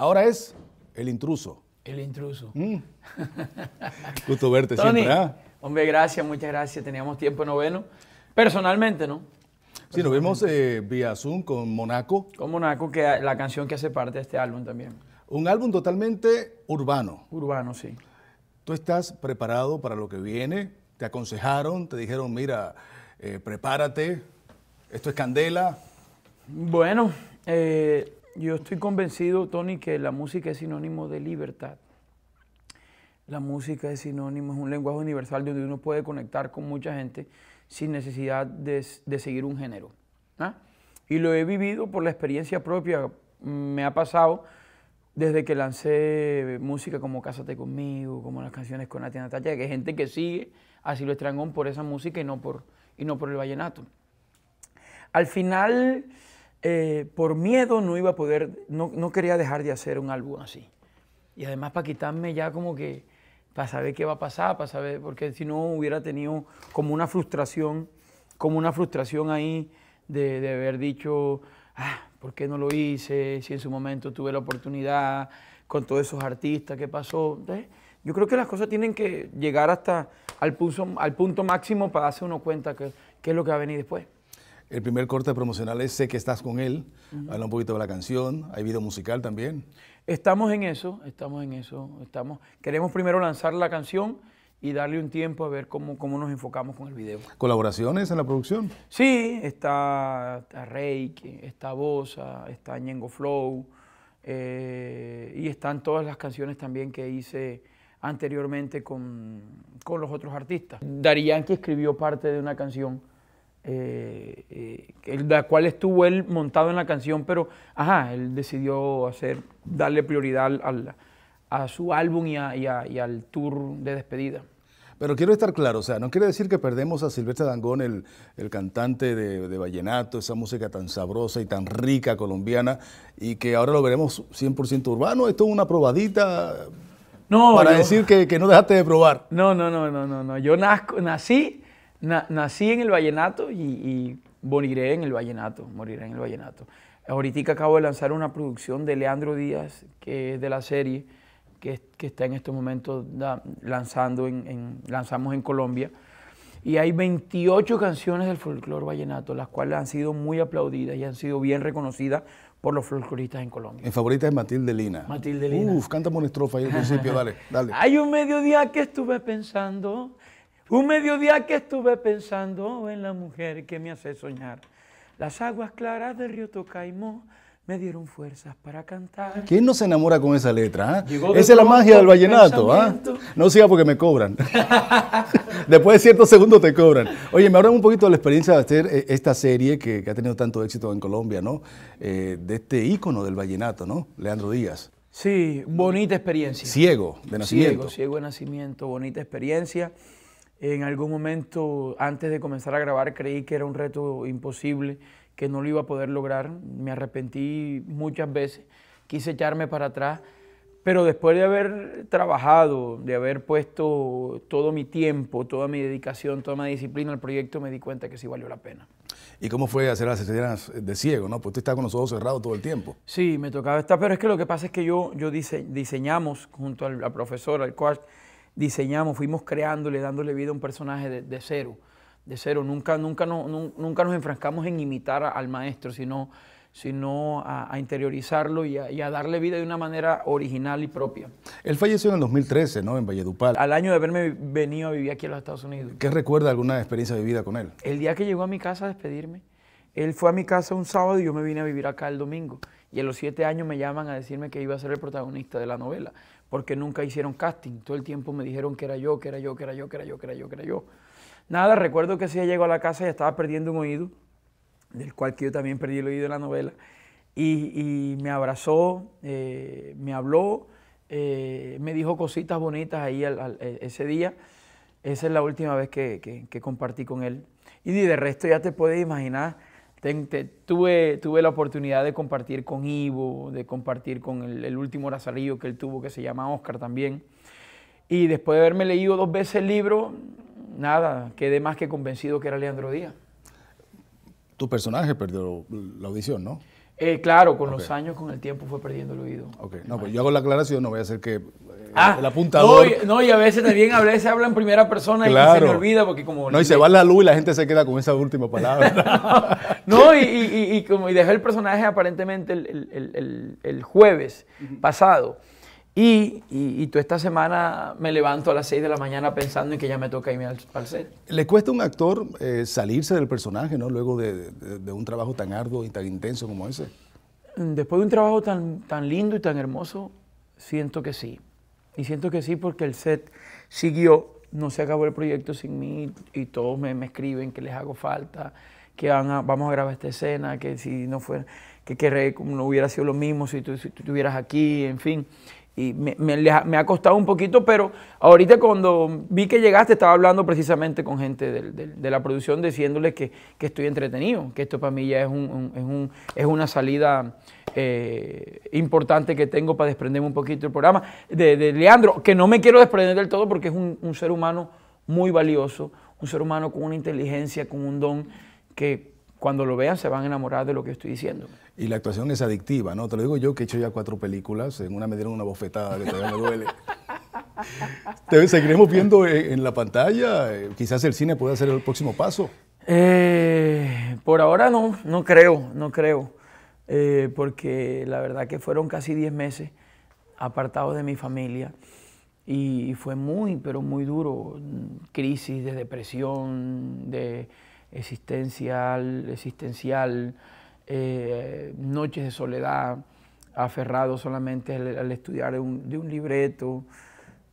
Ahora es el intruso. El intruso. Mm. Gusto verte siempre. ¿ah? Hombre, gracias, muchas gracias. Teníamos tiempo noveno. Personalmente, ¿no? Sí, nos vimos eh, vía Zoom con Monaco. Con Monaco, que la canción que hace parte de este álbum también. Un álbum totalmente urbano. Urbano, sí. Tú estás preparado para lo que viene. Te aconsejaron, te dijeron, mira, eh, prepárate, esto es candela. Bueno, eh, yo estoy convencido, Tony, que la música es sinónimo de libertad. La música es sinónimo, es un lenguaje universal donde uno puede conectar con mucha gente sin necesidad de, de seguir un género. ¿ah? Y lo he vivido por la experiencia propia. Me ha pasado desde que lancé música como Cásate conmigo, como las canciones con Nati Natalia, que hay gente que sigue así lo Estrangón por esa música y no por, y no por el vallenato. Al final eh, por miedo no iba a poder, no, quería dejar de hacer un álbum así. Y además para quitarme ya como que, para saber qué va a pasar, para saber, porque si no hubiera tenido como una frustración, como una frustración ahí de, haber dicho, ah, ¿por qué no lo hice? Si en su momento tuve la oportunidad con todos esos artistas, ¿qué pasó? yo creo que las cosas tienen que llegar hasta al punto, al punto máximo para darse uno cuenta qué es lo que va a venir después. El primer corte promocional es Sé que estás con él. Habla un poquito de la canción. Hay video musical también. Estamos en eso, estamos en eso. Estamos. Queremos primero lanzar la canción y darle un tiempo a ver cómo, nos enfocamos con el video. ¿Colaboraciones en la producción? Sí, está, Rey, Reiki, está Bosa, está Ñengo Flow. Eh, y están todas las canciones también que hice anteriormente con, con los otros artistas. Dari Yankee escribió parte de una canción eh, eh, la cual estuvo él montado en la canción, pero ajá, él decidió hacer, darle prioridad a su álbum y, al tour de despedida. Pero quiero estar claro, o sea, no quiere decir que perdemos a Silvestre Dangón, el, cantante de, Vallenato, esa música tan sabrosa y tan rica colombiana, y que ahora lo veremos 100% urbano. Esto es una probadita no, para decir que, no dejaste de probar. No, no, no, no, no, no. Yo nací nací en el vallenato y, moriré en el vallenato, moriré en el vallenato. Ahorita acabo de lanzar una producción de Leandro Díaz, que es de la serie, que, está en estos momentos lanzando en, lanzamos en Colombia. Y hay 28 canciones del folclore vallenato, las cuales han sido muy aplaudidas y han sido bien reconocidas por los folcloristas en Colombia. Mi favorita es Matilde Lina. Matilde Lina. Uf, cántame una estrofa ahí al principio, dale, dale. Hay un mediodía que estuve pensando un mediodía que estuve pensando en la mujer que me hace soñar. Las aguas claras del río Tocaimo me dieron fuerzas para cantar. ¿Quién no se enamora con esa letra? Ah? Esa es la magia del vallenato. Ah. No siga porque me cobran. Después de ciertos segundos te cobran. Oye, me hablan un poquito de la experiencia de hacer eh, esta serie que, ha tenido tanto éxito en Colombia, ¿no? Eh, de este ícono del vallenato, ¿no? Leandro Díaz. Sí, bonita experiencia. Ciego de nacimiento. Ciego, ciego de nacimiento, bonita experiencia. En algún momento, antes de comenzar a grabar, creí que era un reto imposible, que no lo iba a poder lograr. Me arrepentí muchas veces, quise echarme para atrás, pero después de haber trabajado, de haber puesto todo mi tiempo, toda mi dedicación, toda mi disciplina al proyecto, me di cuenta que sí valió la pena. ¿Y cómo fue hacer las escenas de ciego? ¿no? Pues tú estás con los ojos cerrados todo el tiempo. Sí, me tocaba estar, pero es que lo que pasa es que yo, yo diseñamos junto a al profesor, al coach, diseñamos, fuimos creándole, dándole vida a un personaje de, cero, de cero. Nunca, nunca, nunca nos enfrascamos en imitar al maestro, sino, sino a, interiorizarlo y a, darle vida de una manera original y propia. Él falleció en el 2013, ¿no? En Valledupar. Al año de haberme venido a vivir aquí en los Estados Unidos. ¿Qué recuerda alguna experiencia vivida con él? El día que llegó a mi casa a despedirme, él fue a mi casa un sábado y yo me vine a vivir acá el domingo. Y a los siete años me llaman a decirme que iba a ser el protagonista de la novela, porque nunca hicieron casting. Todo el tiempo me dijeron que era yo, que era yo, que era yo, que era yo, que era yo, que era yo. Nada, recuerdo que sí llegó a la casa y estaba perdiendo un oído, del cual que yo también perdí el oído en la novela. Y, me abrazó, eh, me habló, eh, me dijo cositas bonitas ahí eh, ese día. Esa es la última vez que compartí con él. Y de resto ya te puedes imaginar tuve, la oportunidad de compartir con Ivo, de compartir con el, último Razarrillo que él tuvo, que se llama Oscar también. Y después de haberme leído dos veces el libro, nada, quedé más que convencido que era Leandro Díaz. Tu personaje perdió la audición, ¿no? Eh, claro, con los años, con el tiempo fue perdiendo el oído. no, pues yo hago la aclaración, no voy a hacer que eh, ah, el apuntador... No y, a veces también se habla en primera persona y se me olvida porque como... No, y se va la luz y la gente se queda con esa última palabra. no, y, y, y, como y el personaje aparentemente el, jueves pasado. Y, y, tú esta semana me levanto a las 6 de la mañana pensando en que ya me toca irme al, set. ¿Le cuesta a un actor eh, salirse del personaje, ¿no? Luego de, de, un trabajo tan arduo y tan intenso como ese. Mm, después de un trabajo tan, tan lindo y tan hermoso, siento que sí. Y siento que sí porque el set siguió, no se acabó el proyecto sin mí y todos me, escriben que les hago falta, que van vamos a grabar esta escena, que si no fuera, que, re, no hubiera sido lo mismo si tú, si tú estuvieras aquí, en fin y me, ha costado un poquito, pero ahorita cuando vi que llegaste estaba hablando precisamente con gente de, la producción diciéndoles que, estoy entretenido, que esto para mí ya es, es, una salida eh, importante que tengo para desprenderme un poquito del programa de, Leandro, que no me quiero desprender del todo porque es un, un ser humano muy valioso, un ser humano con una inteligencia, con un don que cuando lo vean se van a enamorar de lo que estoy diciendo. Y la actuación es adictiva, ¿no? Te lo digo yo que he hecho ya cuatro películas, en una me dieron una bofetada que todavía me duele. Te seguiremos viendo eh, en la pantalla, eh, quizás el cine pueda ser el próximo paso. Eh, por ahora no, no creo, no creo, porque la verdad que fueron casi 10 meses apartados de mi familia y fue muy, pero muy duro, mm, crisis de depresión, de existencial, existencial eh, noches de soledad, aferrado solamente al, estudiar de un libreto.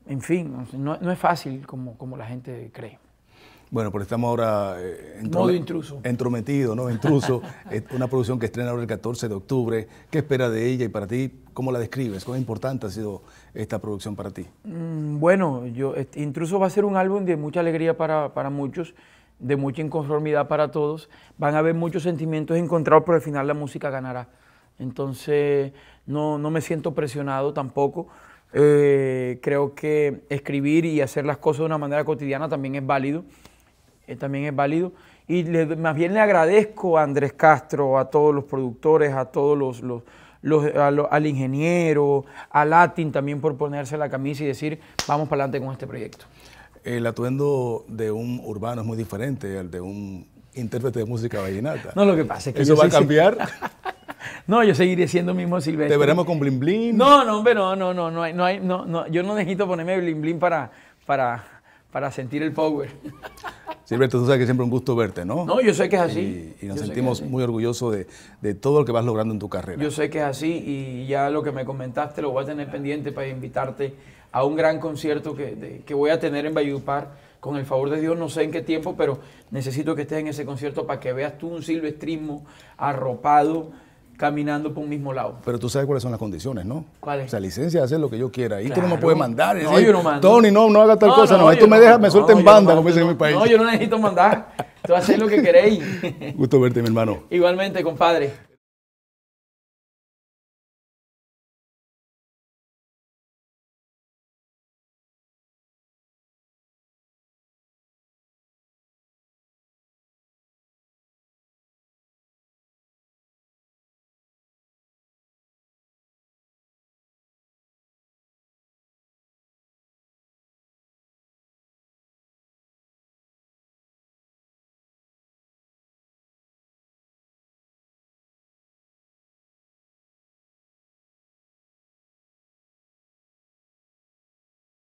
En fin, no, es fácil como, como la gente cree. Bueno, pues estamos ahora eh, En Modo intruso. entrometido, ¿no? Intruso, una producción que estrena ahora el 14 de octubre. ¿Qué espera de ella y para ti, cómo la describes? ¿Cuán importante ha sido esta producción para ti? Mm, bueno, yo, eh, Intruso va a ser un álbum de mucha alegría para, para muchos de mucha inconformidad para todos, van a haber muchos sentimientos encontrados, pero al final la música ganará. Entonces, no, me siento presionado tampoco. Eh, creo que escribir y hacer las cosas de una manera cotidiana también es válido. Eh, también es válido. Y más bien le agradezco a Andrés Castro, a todos los productores, a todos los, los, al ingeniero, a Latin también por ponerse la camisa y decir, vamos para adelante con este proyecto el atuendo de un urbano es muy diferente al de un intérprete de música vallenata. No, lo que pasa es que... ¿Eso va a cambiar? no, yo seguiré siendo mismo Silvestre. ¿Te veremos con blin blin? No, no, hombre, no, no, no, no, hay, no, no, yo no necesito ponerme blin blin para, para, para sentir el power. Silberto, tú sabes que siempre un gusto verte, ¿no? No, yo sé que es así. Y, nos sentimos muy orgullosos de, todo lo que vas logrando en tu carrera. Yo sé que es así y ya lo que me comentaste lo voy a tener pendiente para invitarte a un gran concierto que, voy a tener en Valledupar. Con el favor de Dios, no sé en qué tiempo, pero necesito que estés en ese concierto para que veas tú un silvestrismo arropado caminando por un mismo lado. Pero tú sabes cuáles son las condiciones, ¿no? ¿Cuáles? O sea, licencia de hacer lo que yo quiera. Ahí tú no me puedes mandar. No, yo no mando. Tony, no, no haga tal cosa. No, ahí tú me dejas, me suelten banda, como dicen en mi país. No, yo no necesito mandar. tú haces lo que queréis. Gusto verte, mi hermano. Igualmente, compadre.